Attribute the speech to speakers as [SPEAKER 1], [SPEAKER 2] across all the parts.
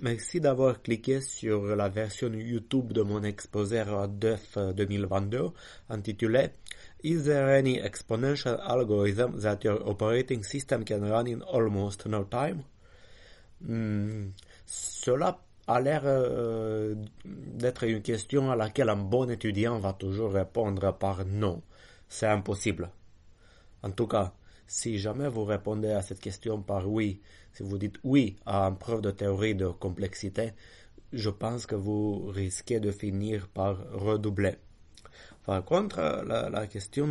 [SPEAKER 1] Merci d'avoir cliqué sur la version YouTube de mon exposé RODEF 2022 euh, intitulé Is there any exponential algorithm that your operating system can run in almost no time? Hmm, cela a l'air euh, d'être une question à laquelle un bon étudiant va toujours répondre par non. C'est impossible. En tout cas, si jamais vous répondez à cette question par oui, si vous dites oui à une preuve de théorie de complexité, je pense que vous risquez de finir par redoubler. Par contre, la, question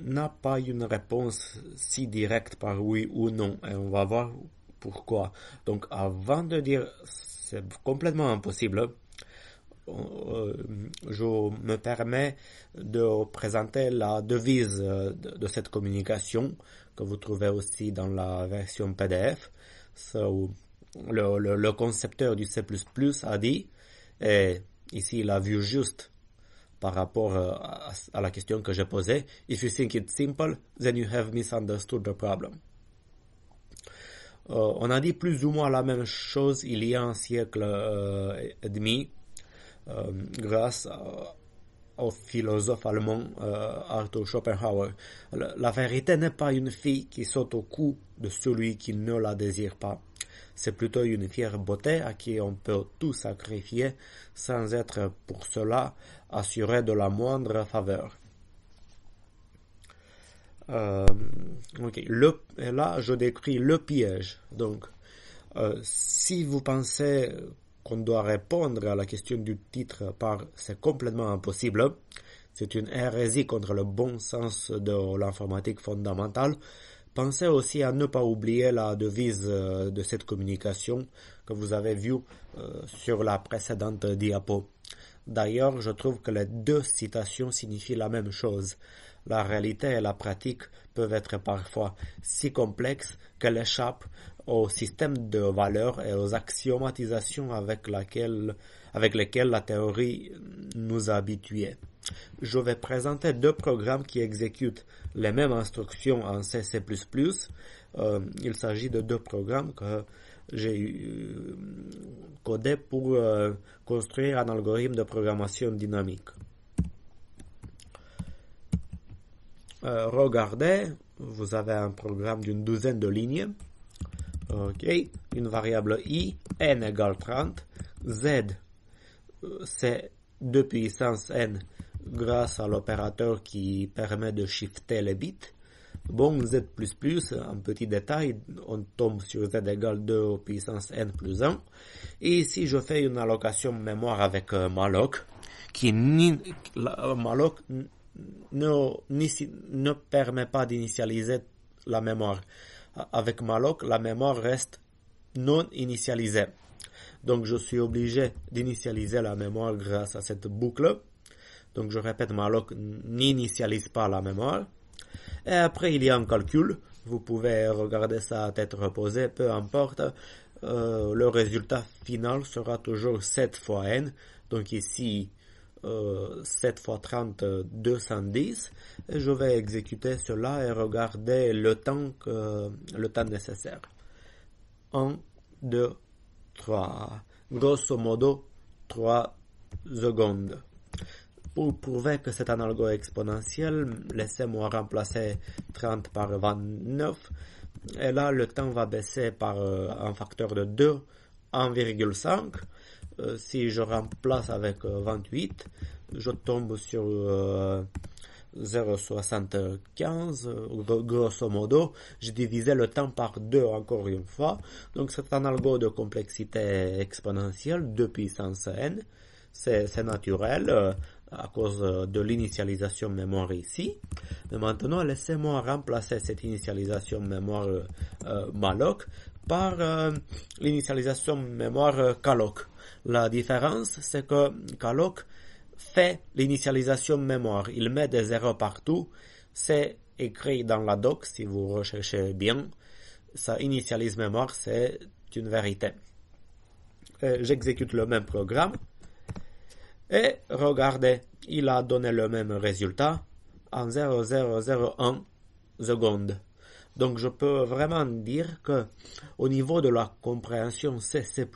[SPEAKER 1] n'a pas une réponse si directe par oui ou non, et on va voir pourquoi. Donc avant de dire c'est complètement impossible, euh, je me permets de présenter la devise euh, de cette communication que vous trouvez aussi dans la version PDF. le, concepteur du C++ a dit, et ici il a vu juste par rapport euh, à, la question que j'ai posée, If you think it's simple, then you have misunderstood the problem. on a dit plus ou moins la même chose il y a un siècle et demi euh, grâce au philosophe allemand euh, Arthur Schopenhauer. La, vérité n'est pas une fille qui saute au cou de celui qui ne la désire pas. C'est plutôt une fière beauté à qui on peut tout sacrifier sans être pour cela assuré de la moindre faveur. Euh, là, je décris le piège. Donc, euh, si vous pensez qu'on doit répondre à la question du titre par c'est complètement impossible. C'est une hérésie contre le bon sens de l'informatique fondamentale. Pensez aussi à ne pas oublier la devise euh, de cette communication que vous avez vue euh, sur la précédente diapo. D'ailleurs, je trouve que les deux citations signifient la même chose la réalité et la pratique peuvent être parfois si complexes qu'elles échappent au système de valeurs et aux axiomatisations avec, laquelle, avec lesquelles la théorie nous a habitués. Je vais présenter deux programmes qui exécutent les mêmes instructions en C++. Euh, il s'agit de deux programmes que j'ai euh, codés pour euh, construire un algorithme de programmation dynamique. Euh, regardez, vous avez un programme d'une douzaine de lignes. OK, une variable i, n égale 30, z, euh, c'est 2 puissance n grâce à l'opérateur qui permet de shifter les bits. Bon, z++, un petit détail, on tombe sur z égale 2 puissance n plus 1. Et si je fais une allocation mémoire avec euh, malloc, qui ni, malloc ne, ne permet pas d'initialiser la mémoire. Avec malloc, la mémoire reste non initialisée. Donc je suis obligé d'initialiser la mémoire grâce à cette boucle. Donc je répète, malloc n'initialise pas la mémoire. Et après, il y a un calcul. Vous pouvez regarder ça à tête reposée, peu importe. Euh, le résultat final sera toujours 7 fois n. Donc ici, 7 x 30, 210. je vais exécuter cela et regarder le temps, le temps nécessaire. 1, 2, 3. Grosso modo, 3 secondes. Pour prouver que c'est un algo exponentiel, laissez-moi remplacer 30 par 29. Et là, le temps va baisser par euh, un facteur de 2, 1,5. Euh, si je remplace avec 28, euh, je tombe sur 0,75, euh, grosso modo, je divisais le temps par 2 encore une fois. Donc c'est un algo de complexité exponentielle 2 puissance n. C'est naturel à cause de l'initialisation mémoire ici. maintenant, laissez-moi remplacer cette initialisation mémoire malloc par euh, l'initialisation mémoire euh, calloc. La différence, c'est que calloc fait l'initialisation mémoire. Il met des zéros partout. C'est écrit dans la doc, si vous recherchez bien. Ça initialise mémoire, c'est une vérité. Euh, j'exécute le même programme. Et regardez, il a donné le même résultat en 0001 secondes. Donc je peux vraiment dire que au niveau de la compréhension C++ C++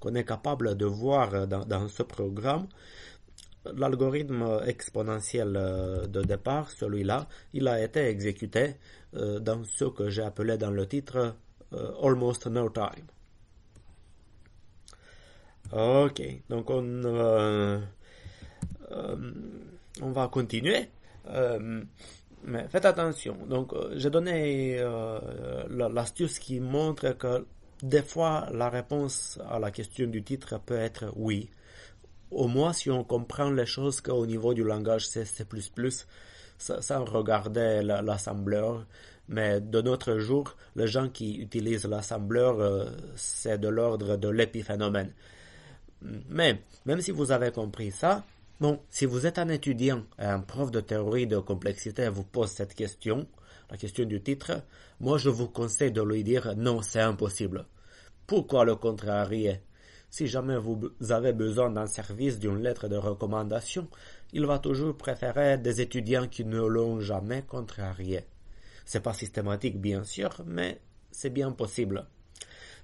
[SPEAKER 1] qu'on est capable de voir dans, ce programme, l'algorithme exponentiel euh, de départ, celui-là, il a été exécuté euh, dans ce que j'ai appelé dans le titre euh, Almost No Time. Ok, donc on, on va continuer. Mais faites attention. Donc, euh, j'ai donné euh, l'astuce qui montre que des fois, la réponse à la question du titre peut être oui. Au moins, si on comprend les choses qu'au niveau du langage C, C++, sans regarder l'assembleur. Mais de notre jour, les gens qui utilisent l'assembleur, euh, c'est de l'ordre de l'épiphénomène. Mais, même si vous avez compris ça, Bon, si vous êtes un étudiant, et un prof de théorie de complexité vous pose cette question, la question du titre, moi je vous conseille de lui dire non, c'est impossible. Pourquoi le contrarier Si jamais vous avez besoin d'un service, d'une lettre de recommandation, il va toujours préférer des étudiants qui ne l'ont jamais contrarié. C'est pas systématique bien sûr, mais c'est bien possible.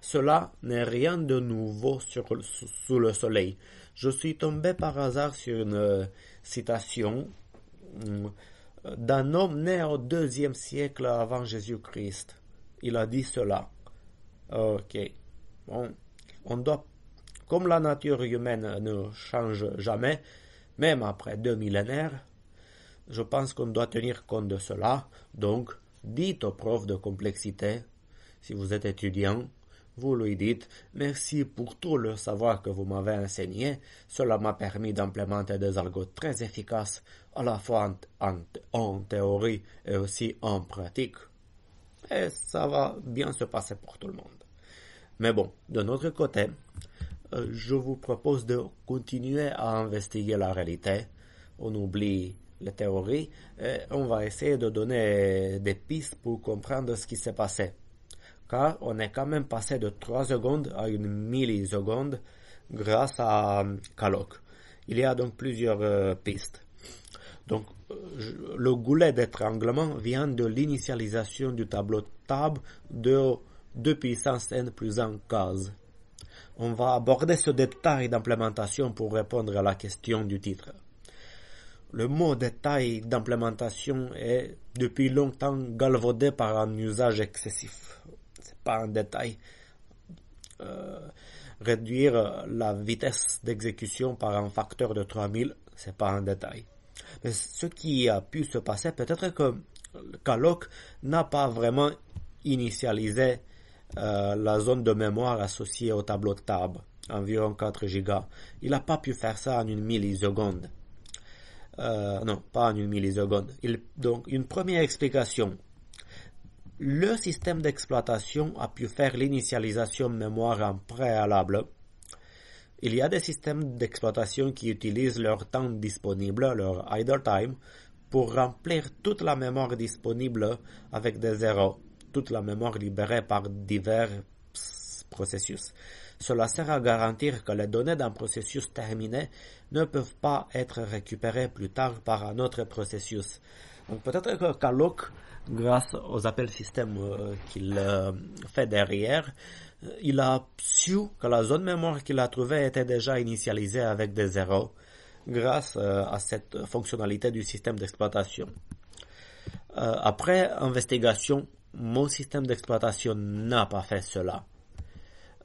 [SPEAKER 1] Cela n'est rien de nouveau sous le soleil je suis tombé par hasard sur une euh, citation euh, d'un homme né au deuxième siècle avant Jésus-Christ. Il a dit cela. Ok. on doit, comme la nature humaine ne change jamais, même après deux millénaires, je pense qu'on doit tenir compte de cela. Donc, dites aux profs de complexité, si vous êtes étudiant, vous lui dites Merci pour tout le savoir que vous m'avez enseigné. Cela m'a permis d'implémenter des algos très efficaces, à la fois en, théorie et aussi en pratique. Et ça va bien se passer pour tout le monde. Mais bon, de notre côté, euh, je vous propose de continuer à investiguer la réalité. On oublie les théories et on va essayer de donner des pistes pour comprendre ce qui s'est passé car on est quand même passé de 3 secondes à une milliseconde grâce à Caloc. Euh, Il y a donc plusieurs euh, pistes. Donc, euh, le goulet d'étranglement vient de l'initialisation du tableau tab de 2 puissance n plus 1 case. On va aborder ce détail d'implémentation pour répondre à la question du titre. Le mot détail d'implémentation est depuis longtemps galvaudé par un usage excessif pas un détail. Euh, réduire euh, la vitesse d'exécution par un facteur de 3000, c'est pas un détail. Mais ce qui a pu se passer, peut-être que Caloc n'a pas vraiment initialisé euh, la zone de mémoire associée au tableau de table, environ 4 gigas. Il n'a pas pu faire ça en une milliseconde. non, pas en une milliseconde. donc, une première explication le système d'exploitation a pu faire l'initialisation mémoire en préalable. Il y a des systèmes d'exploitation qui utilisent leur temps disponible, leur idle time, pour remplir toute la mémoire disponible avec des zéros, toute la mémoire libérée par divers processus. Cela sert à garantir que les données d'un processus terminé ne peuvent pas être récupérées plus tard par un autre processus peut-être que grâce aux appels système euh, qu'il euh, fait derrière, euh, il a su que la zone mémoire qu'il a trouvée était déjà initialisée avec des zéros grâce à cette fonctionnalité du système d'exploitation. après investigation, mon système d'exploitation n'a pas fait cela.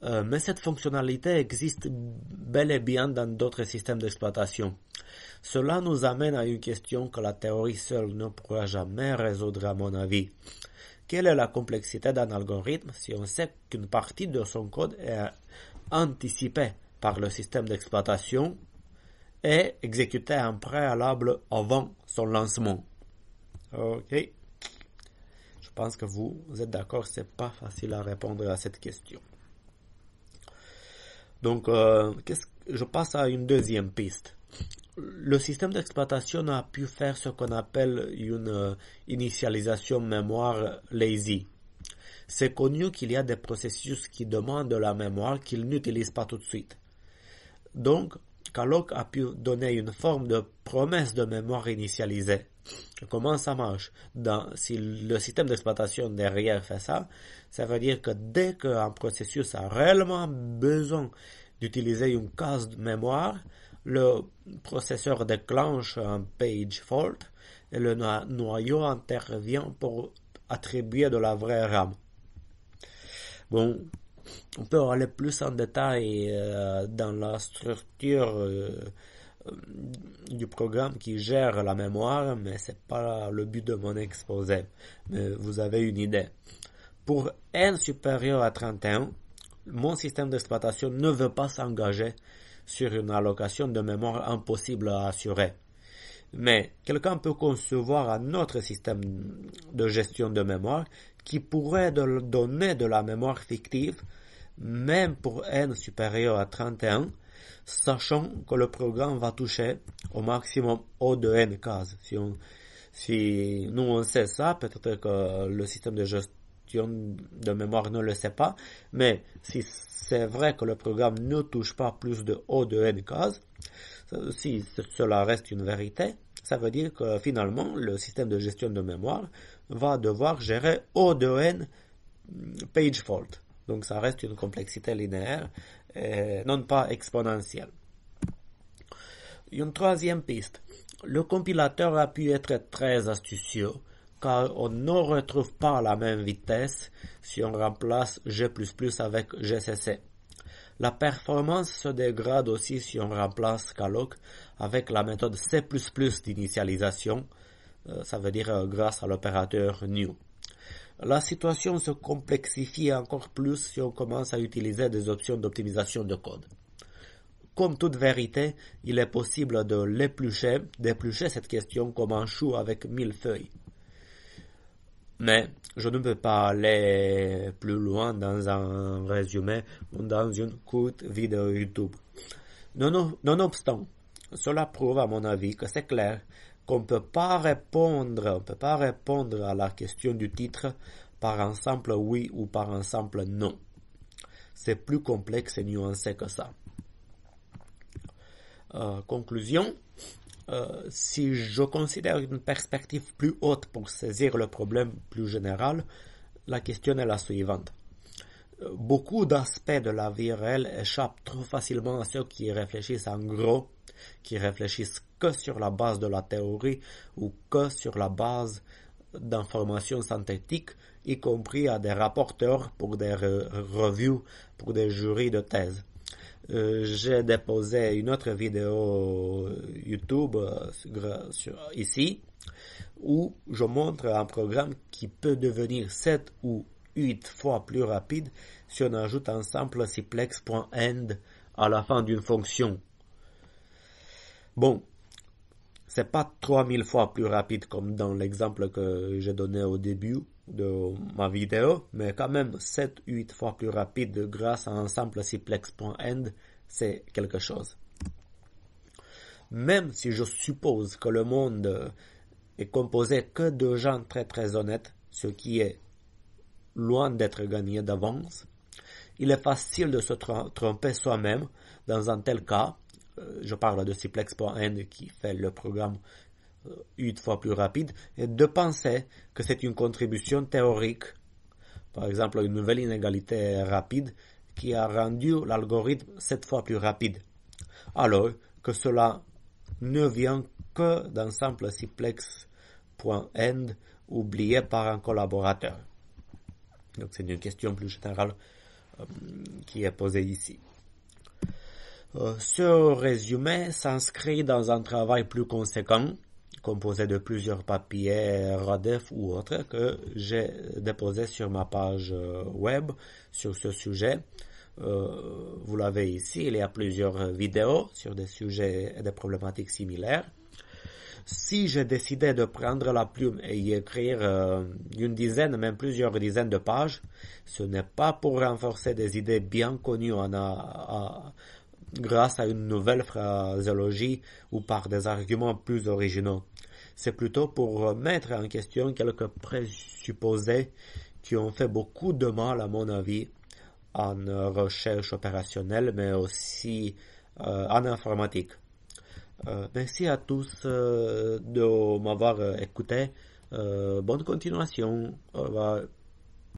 [SPEAKER 1] Euh, mais cette fonctionnalité existe bel et bien dans d'autres systèmes d'exploitation. Cela nous amène à une question que la théorie seule ne pourra jamais résoudre à mon avis. Quelle est la complexité d'un algorithme si on sait qu'une partie de son code est anticipée par le système d'exploitation et exécutée en préalable avant son lancement Ok. Je pense que vous êtes d'accord, c'est pas facile à répondre à cette question. Donc, euh, je passe à une deuxième piste. Le système d'exploitation a pu faire ce qu'on appelle une euh, initialisation mémoire lazy. C'est connu qu'il y a des processus qui demandent de la mémoire qu'ils n'utilisent pas tout de suite. Donc, colloque a pu donner une forme de promesse de mémoire initialisée. Comment ça marche Dans, Si le système d'exploitation derrière fait ça, ça veut dire que dès qu'un processus a réellement besoin d'utiliser une case de mémoire, le processeur déclenche un page fault et le noyau intervient pour attribuer de la vraie RAM. Bon, on peut aller plus en détail euh, dans la structure euh, euh, du programme qui gère la mémoire, mais ce n'est pas le but de mon exposé. Mais vous avez une idée. Pour n supérieur à 31, mon système d'exploitation ne veut pas s'engager sur une allocation de mémoire impossible à assurer. Mais quelqu'un peut concevoir un autre système de gestion de mémoire qui pourrait donner de la mémoire fictive, même pour n supérieur à 31, sachant que le programme va toucher au maximum O de n cases. Si, si nous on sait ça, peut-être que le système de gestion de mémoire ne le sait pas, mais si c'est vrai que le programme ne touche pas plus de O de n cases, si cela reste une vérité, ça veut dire que finalement le système de gestion de mémoire va devoir gérer O 2 n page fault. Donc ça reste une complexité linéaire, non pas exponentielle. Une troisième piste. Le compilateur a pu être très astucieux car on ne retrouve pas la même vitesse si on remplace G++ avec GCC. La performance se dégrade aussi si on remplace Calloc avec la méthode C++ d'initialisation euh, ça veut dire euh, grâce à l'opérateur new. La situation se complexifie encore plus si on commence à utiliser des options d'optimisation de code. Comme toute vérité, il est possible de l'éplucher, d'éplucher cette question comme un chou avec mille feuilles. Mais je ne peux pas aller plus loin dans un résumé ou dans une courte vidéo YouTube. Nonobstant, cela prouve à mon avis que c'est clair qu'on ne peut pas répondre, on peut pas répondre à la question du titre par un simple oui ou par un simple non. C'est plus complexe et nuancé que ça. Euh, conclusion, euh, si je considère une perspective plus haute pour saisir le problème plus général, la question est la suivante. Euh, beaucoup d'aspects de la vie réelle échappent trop facilement à ceux qui réfléchissent en gros, qui réfléchissent que sur la base de la théorie ou que sur la base d'informations synthétiques, y compris à des rapporteurs pour des reviews, pour des jurys de thèse. Euh, j'ai déposé une autre vidéo YouTube euh, ici où je montre un programme qui peut devenir 7 ou 8 fois plus rapide si on ajoute un simple "siplex.end" à la fin d'une fonction. Bon, c'est pas 3000 fois plus rapide comme dans l'exemple que j'ai donné au début de ma vidéo, mais quand même 7-8 fois plus rapide grâce à un simple simplex.end, c'est quelque chose. Même si je suppose que le monde est composé que de gens très très honnêtes, ce qui est loin d'être gagné d'avance, il est facile de se tromper soi-même dans un tel cas, euh, je parle de Simplex.end qui fait le programme euh, huit fois plus rapide, et de penser que c'est une contribution théorique, par exemple une nouvelle inégalité rapide, qui a rendu l'algorithme sept fois plus rapide, alors que cela ne vient que d'un simple Simplex.end oublié par un collaborateur. Donc c'est une question plus générale euh, qui est posée ici. Euh, ce résumé s'inscrit dans un travail plus conséquent, composé de plusieurs papiers Radef ou autres que j'ai déposé sur ma page euh, web sur ce sujet. Euh, vous l'avez ici, il y a plusieurs vidéos sur des sujets et des problématiques similaires. Si j'ai décidé de prendre la plume et y écrire une dizaine, même plusieurs dizaines de pages, ce n'est pas pour renforcer des idées bien connues en, a, grâce à une nouvelle phraseologie ou par des arguments plus originaux. C'est plutôt pour remettre en question quelques présupposés qui ont fait beaucoup de mal, à mon avis, en recherche opérationnelle, mais aussi euh, en informatique. Euh, merci à tous euh, de m'avoir écouté. bonne continuation.